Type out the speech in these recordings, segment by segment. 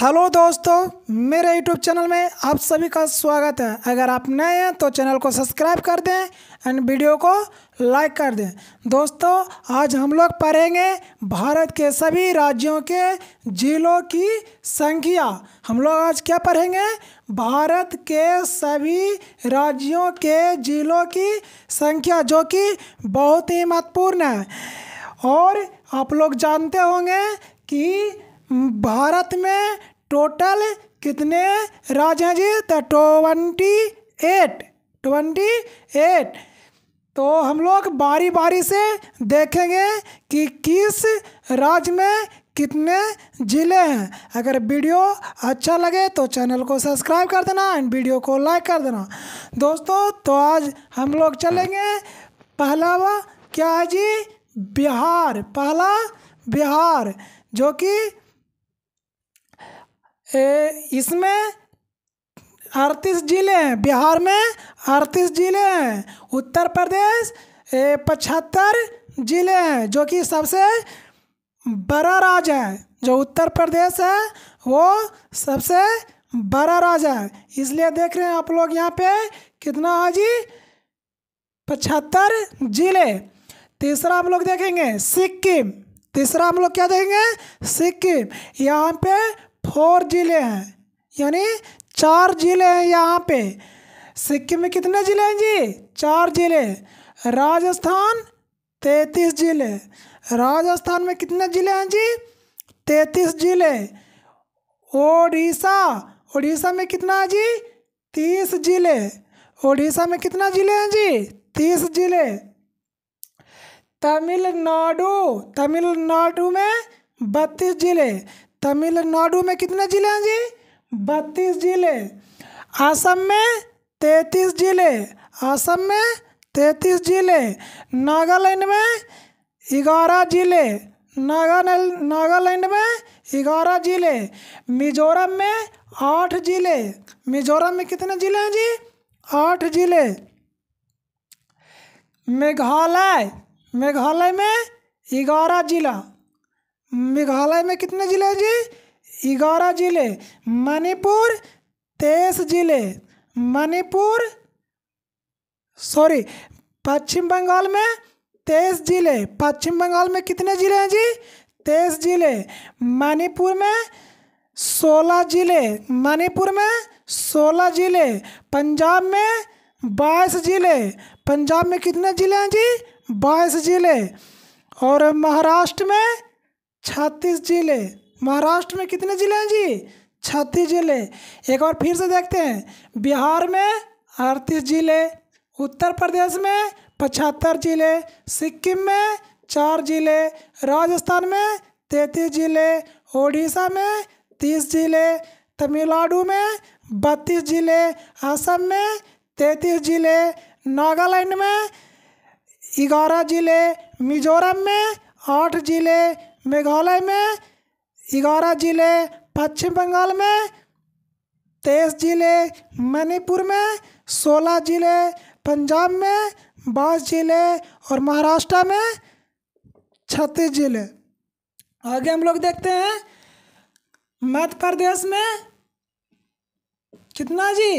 hello दोस्तों मेरे YouTube channel में आप सभी का स्वागत है अगर आप नए हैं तो चैनल को सब्सक्राइब कर दें एंड वीडियो को लाइक कर दें दोस्तों आज हम लोग पढ़ेंगे भारत के सभी राज्यों के जिलों की संख्या हम लोग आज क्या पढ़ेंगे भारत के सभी राज्यों के जिलों की संख्या जो कि बहुत ही महत्वपूर्ण है और आप लोग जानते होंगे कि भारत में टोटल कितने राज्य हैं जी तो ट्वेंटी एट ट्वेंटी एट तो हम लोग बारी बारी से देखेंगे कि किस राज्य में कितने ज़िले हैं अगर वीडियो अच्छा लगे तो चैनल को सब्सक्राइब कर देना एंड वीडियो को लाइक कर देना दोस्तों तो आज हम लोग चलेंगे पहला क्या है जी बिहार पहला बिहार जो कि इसमें अड़तीस जिले हैं बिहार में अड़तीस जिले हैं उत्तर प्रदेश पचहत्तर जिले हैं जो कि सबसे बड़ा राज्य है जो उत्तर प्रदेश है वो सबसे बड़ा राज्य है इसलिए देख रहे हैं आप लोग यहाँ पे कितना है जी पचहत्तर जिले तीसरा हम लोग देखेंगे सिक्किम तीसरा हम लोग क्या देखेंगे सिक्किम यहाँ पे फोर ज़िले हैं यानी चार ज़िले हैं यहाँ पे सिक्किम में कितने ज़िले हैं जी चार ज़िले राजस्थान तैतीस ज़िले राजस्थान में कितने ज़िले हैं जी तैंतीस ज़िले ओडिशा ओडिशा में कितना है जी तीस ज़िले ओडिशा में कितना ज़िले हैं जी तीस ज़िले तमिलनाडु तमिलनाडु में बत्तीस ज़िले तमिलनाडु में कितने जिले हैं जी बत्तीस जिले असम में तैतीस जिले असम में तैतीस जिले नागालैंड में ग्यारह जिले नागा नागालैंड में ग्यारह जिले मिजोरम में आठ जिले मिजोरम में कितने जिले हैं जी आठ जिले मेघालय मेघालय में ग्यारह जिला मेघालय में कितने ज़िले हैं जी ग्यारह ज़िले मणिपुर तेईस ज़िले मणिपुर सॉरी पश्चिम बंगाल में तेईस ज़िले पश्चिम बंगाल में कितने ज़िले हैं जी तेईस ज़िले मणिपुर में सोलह ज़िले मणिपुर में सोलह ज़िले पंजाब में बाईस ज़िले पंजाब में कितने ज़िले हैं जी बाईस ज़िले और महाराष्ट्र में छत्तीस जिले महाराष्ट्र में कितने जिले हैं जी छत्तीस जिले एक बार फिर से देखते हैं बिहार में अड़तीस जिले उत्तर प्रदेश में पचहत्तर जिले सिक्किम में चार जिले राजस्थान में तैंतीस जिले ओडिशा में तीस जिले तमिलनाडु में बत्तीस जिले असम में तैंतीस जिले नागालैंड में ग्यारह जिले मिजोरम में आठ जिले मेघालय में ग्यारह जिले पश्चिम बंगाल में तेईस जिले मणिपुर में सोलह जिले पंजाब में बाईस जिले और महाराष्ट्र में छत्तीस जिले आगे हम लोग देखते हैं मध्य प्रदेश में कितना जी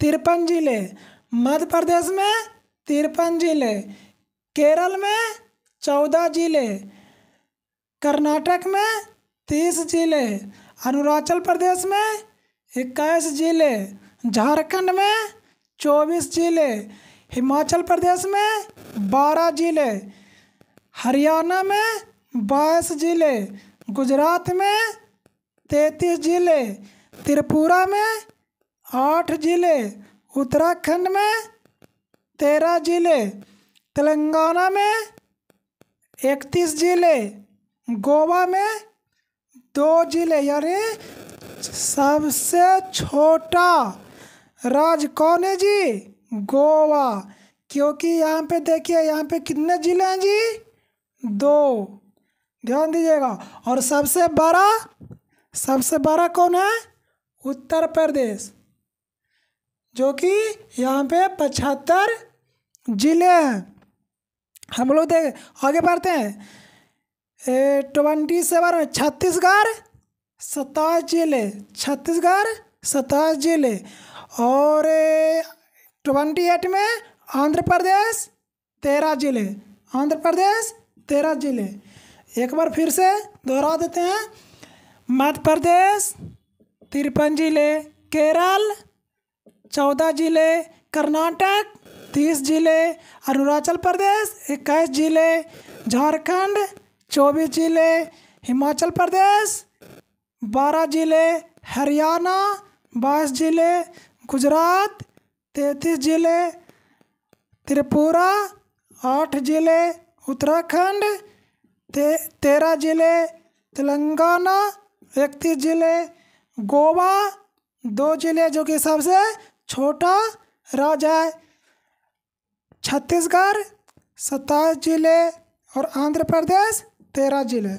तिरपन जिले मध्य प्रदेश में तिरपन जिले केरल में चौदह जिले कर्नाटक में तीस जिले अरुणाचल प्रदेश में इक्कीस जिले झारखंड में चौबीस जिले हिमाचल प्रदेश में बारह जिले हरियाणा में बाईस जिले गुजरात में तैतीस जिले त्रिपुरा में आठ जिले उत्तराखंड में तेरह जिले तेलंगाना में इकतीस जिले गोवा में दो जिले यानी सबसे छोटा राज्य कौन है जी गोवा क्योंकि यहाँ पे देखिए यहाँ पे कितने जिले हैं जी दो ध्यान दीजिएगा और सबसे बड़ा सबसे बड़ा कौन है उत्तर प्रदेश जो कि यहाँ पे पचहत्तर जिले हैं हम लोग देख आगे बढ़ते हैं ट्वेंटी सेवन छत्तीसगढ़ सताईस जिले छत्तीसगढ़ सताईस जिले और ट्वेंटी एट में आंध्र प्रदेश तेरह जिले आंध्र प्रदेश तेरह जिले एक बार फिर से दोहरा देते हैं मध्य प्रदेश तिरपन जिले केरल चौदह जिले कर्नाटक तीस जिले अरुणाचल प्रदेश इक्कीस जिले झारखंड चौबीस जिले हिमाचल प्रदेश बारह जिले हरियाणा बाईस जिले गुजरात तैंतीस जिले त्रिपुरा आठ जिले उत्तराखंड ते, तेरह जिले तेलंगाना इकतीस जिले गोवा दो जिले जो कि सबसे छोटा राज्य है छत्तीसगढ़ सत्ताईस जिले और आंध्र प्रदेश तेरह जिले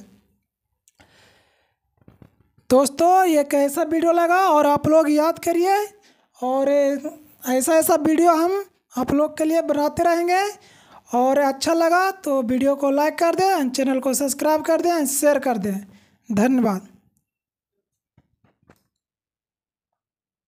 दोस्तों ये कैसा वीडियो लगा और आप लोग याद करिए और ऐसा ऐसा वीडियो हम आप लोग के लिए बनाते रहेंगे और अच्छा लगा तो वीडियो को लाइक कर दें चैनल को सब्सक्राइब कर दें शेयर कर दें धन्यवाद